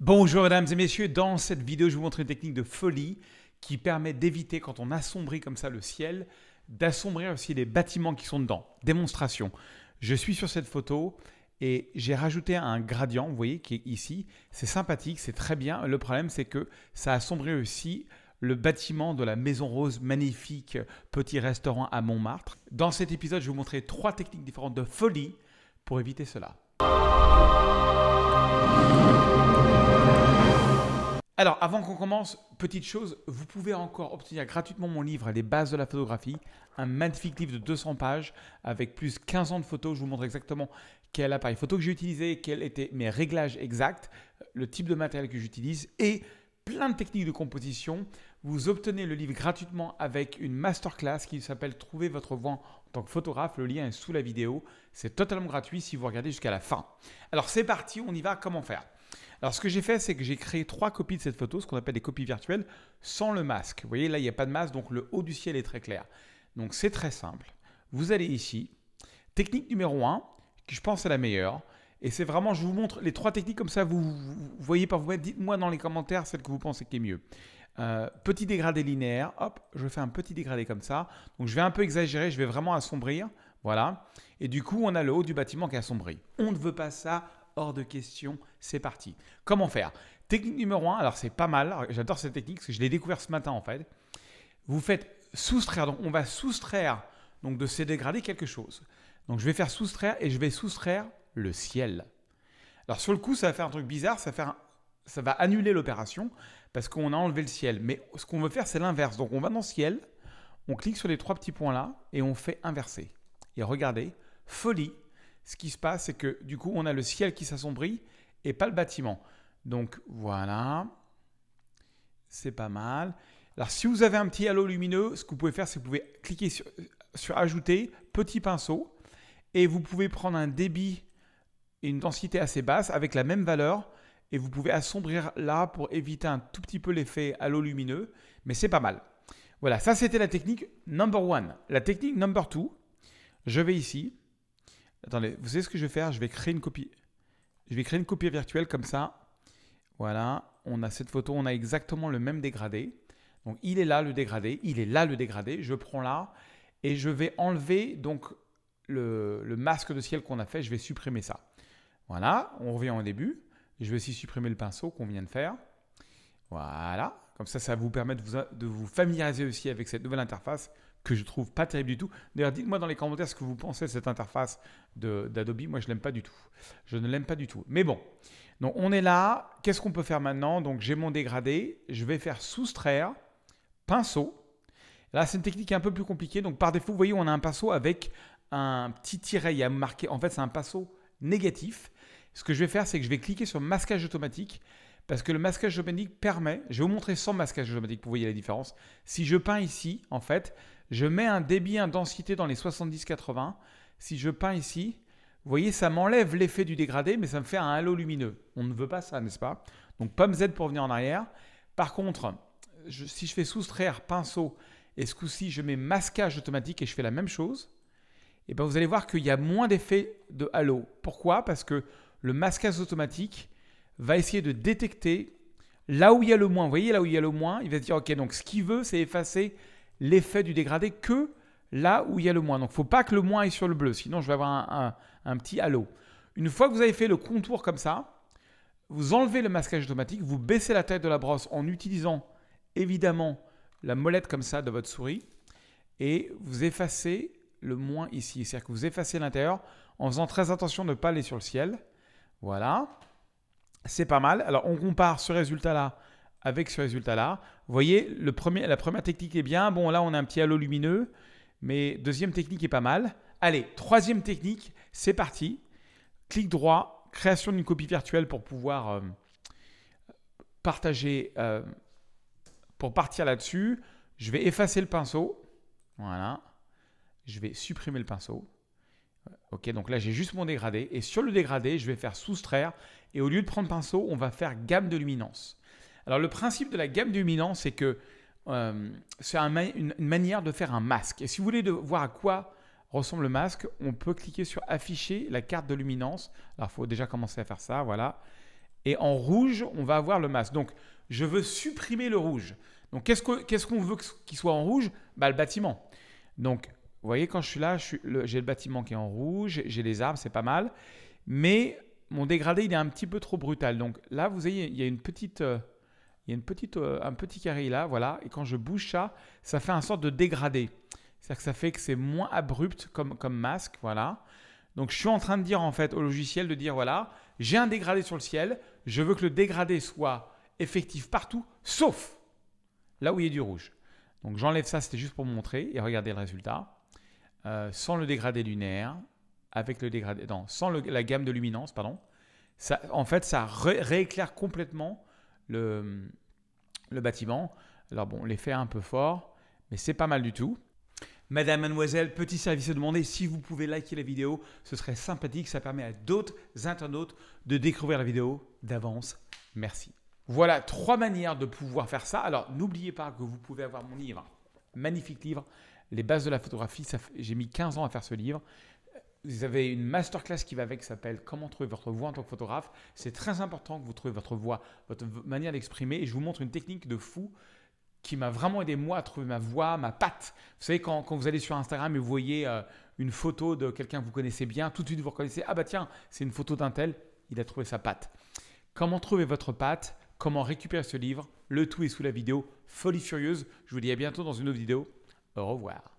Bonjour mesdames et messieurs, dans cette vidéo je vous montre une technique de folie qui permet d'éviter quand on assombrit comme ça le ciel, d'assombrir aussi les bâtiments qui sont dedans. Démonstration, je suis sur cette photo et j'ai rajouté un gradient, vous voyez, qui est ici. C'est sympathique, c'est très bien. Le problème c'est que ça assombrit aussi le bâtiment de la Maison Rose, magnifique euh, petit restaurant à Montmartre. Dans cet épisode, je vais vous montrer trois techniques différentes de folie pour éviter cela. Alors, avant qu'on commence, petite chose, vous pouvez encore obtenir gratuitement mon livre Les bases de la photographie, un magnifique livre de 200 pages avec plus de 15 ans de photos. Je vous montre exactement quel appareil photo que j'ai utilisé, quels étaient mes réglages exacts, le type de matériel que j'utilise et plein de techniques de composition. Vous obtenez le livre gratuitement avec une masterclass qui s'appelle Trouver votre voix en tant que photographe. Le lien est sous la vidéo. C'est totalement gratuit si vous regardez jusqu'à la fin. Alors, c'est parti, on y va. Comment faire alors ce que j'ai fait, c'est que j'ai créé trois copies de cette photo, ce qu'on appelle des copies virtuelles, sans le masque. Vous voyez, là, il n'y a pas de masque, donc le haut du ciel est très clair. Donc c'est très simple. Vous allez ici. Technique numéro 1, qui je pense est la meilleure. Et c'est vraiment, je vous montre les trois techniques comme ça, vous, voyez par vous-même. Dites-moi dans les commentaires celle que vous pensez qui est mieux. Euh, petit dégradé linéaire, hop, je fais un petit dégradé comme ça. Donc je vais un peu exagérer, je vais vraiment assombrir. Voilà. Et du coup, on a le haut du bâtiment qui est assombri. On ne veut pas ça, hors de question, c'est parti. Comment faire Technique numéro 1, alors c'est pas mal, j'adore cette technique parce que je l'ai découvert ce matin en fait. Vous faites soustraire, donc on va soustraire donc de ces dégradés quelque chose. Donc je vais faire soustraire et je vais soustraire le ciel. Alors sur le coup, ça va faire un truc bizarre, ça va, ça va annuler l'opération parce qu'on a enlevé le ciel. Mais ce qu'on veut faire, c'est l'inverse. Donc on va dans ciel, on clique sur les trois petits points là et on fait inverser. Et regardez, folie, ce qui se passe, c'est que du coup, on a le ciel qui s'assombrit et pas le bâtiment. Donc voilà, c'est pas mal. Alors si vous avez un petit halo lumineux, ce que vous pouvez faire, c'est que vous pouvez cliquer sur, euh, sur Ajouter, petit pinceau, et vous pouvez prendre un débit et une densité assez basse avec la même valeur, et vous pouvez assombrir là pour éviter un tout petit peu l'effet halo lumineux, mais c'est pas mal. Voilà, ça c'était la technique number one. La technique number two, je vais ici, Attendez, vous savez ce que je vais faire Je vais créer une copie. Je vais créer une copie virtuelle comme ça. Voilà, on a cette photo, on a exactement le même dégradé. Donc il est là le dégradé, il est là le dégradé. Je prends là et je vais enlever donc le, masque de ciel qu'on a fait. Je vais supprimer ça. Voilà, on revient au début. Je vais aussi supprimer le pinceau qu'on vient de faire. Voilà, comme ça, ça vous permet de vous, de vous familiariser aussi avec cette nouvelle interface que je trouve pas terrible du tout. D'ailleurs, dites-moi dans les commentaires ce que vous pensez de cette interface d'Adobe. Moi, je l'aime pas du tout. Je ne l'aime pas du tout. Mais bon, donc on est là. Qu'est-ce qu'on peut faire maintenant Donc j'ai mon dégradé. Je vais faire soustraire pinceau. Là, c'est une technique un peu plus compliquée. Donc par défaut, vous voyez, on a un pinceau avec un petit tiret. Il y a marqué. En fait, c'est un pinceau négatif. Ce que je vais faire, c'est que je vais cliquer sur masquage automatique parce que le masquage automatique permet, je vais vous montrer sans masquage automatique pour vous voyez la différence. Si je peins ici, en fait, je mets un débit, une densité dans les 70-80. Si je peins ici, vous voyez, ça m'enlève l'effet du dégradé, mais ça me fait un halo lumineux. On ne veut pas ça, n'est-ce pas Donc, pomme Z pour venir en arrière. Par contre, si je fais soustraire pinceau, et ce coup-ci, je mets masquage automatique et je fais la même chose, et eh bien vous allez voir qu'il y a moins d'effet de halo. Pourquoi Parce que le masquage automatique va essayer de détecter là où il y a le moins. Vous voyez, là où il y a le moins, il va se dire, OK, donc ce qu'il veut, c'est effacer l'effet du dégradé que là où il y a le moins. Donc il ne faut pas que le moins aille sur le bleu, sinon je vais avoir un, petit halo. Une fois que vous avez fait le contour comme ça, vous enlevez le masquage automatique, vous baissez la tête de la brosse en utilisant évidemment la molette comme ça de votre souris et vous effacez le moins ici. C'est-à-dire que vous effacez l'intérieur en faisant très attention de ne pas aller sur le ciel. Voilà, c'est pas mal. Alors on compare ce résultat-là avec ce résultat-là. Vous voyez, le premier, la première technique est bien. Bon, là, on a un petit halo lumineux, mais deuxième technique est pas mal. Allez, troisième technique, c'est parti. Clic droit, création d'une copie virtuelle pour pouvoir euh, partager, euh, pour partir là-dessus. Je vais effacer le pinceau. Voilà. Je vais supprimer le pinceau. Ok, donc là j'ai juste mon dégradé et sur le dégradé je vais faire soustraire et au lieu de prendre pinceau on va faire gamme de luminance. Alors le principe de la gamme luminance, c'est que euh, c'est un une, manière de faire un masque. Et si vous voulez de voir à quoi ressemble le masque, on peut cliquer sur afficher la carte de luminance. Alors il faut déjà commencer à faire ça, voilà. Et en rouge, on va avoir le masque. Donc je veux supprimer le rouge. Donc qu'est-ce qu'on veut qu'il soit en rouge bah, Le bâtiment. Donc vous voyez, quand je suis là, j'ai le, bâtiment qui est en rouge, j'ai les arbres, c'est pas mal. Mais mon dégradé, il est un petit peu trop brutal. Donc là, vous voyez, il y a une petite... Euh, il y a une petite, euh, un petit carré là, voilà. Et quand je bouge ça, ça fait un sorte de dégradé. C'est-à-dire que ça fait que c'est moins abrupt comme, comme masque, voilà. Donc je suis en train de dire en fait au logiciel de dire voilà, j'ai un dégradé sur le ciel, je veux que le dégradé soit effectif partout, sauf là où il y a du rouge. Donc j'enlève ça, c'était juste pour montrer et regarder le résultat. Euh, sans le dégradé lunaire, avec le dégradé, non, sans la gamme de luminance, pardon. Ça, en fait, ça rééclaire complètement le, le bâtiment. Alors bon, l'effet est un peu fort, mais c'est pas mal du tout. Madame, mademoiselle, petit service à demander, si vous pouvez liker la vidéo, ce serait sympathique, ça permet à d'autres internautes de découvrir la vidéo d'avance. Merci. Voilà trois manières de pouvoir faire ça. Alors n'oubliez pas que vous pouvez avoir mon livre, magnifique livre, Les bases de la photographie. J'ai mis 15 ans à faire ce livre. Vous avez une masterclass qui va avec, qui s'appelle Comment trouver votre voix en tant que photographe. C'est très important que vous trouviez votre voix, votre manière d'exprimer. Et je vous montre une technique de fou qui m'a vraiment aidé moi à trouver ma voix, ma patte. Vous savez, quand, vous allez sur Instagram et vous voyez euh, une photo de quelqu'un que vous connaissez bien, tout de suite vous reconnaissez, ah bah tiens, c'est une photo d'un tel, il a trouvé sa patte. Comment trouver votre patte Comment récupérer ce livre Le tout est sous la vidéo Folie Furieuse. Je vous dis à bientôt dans une autre vidéo. Au revoir.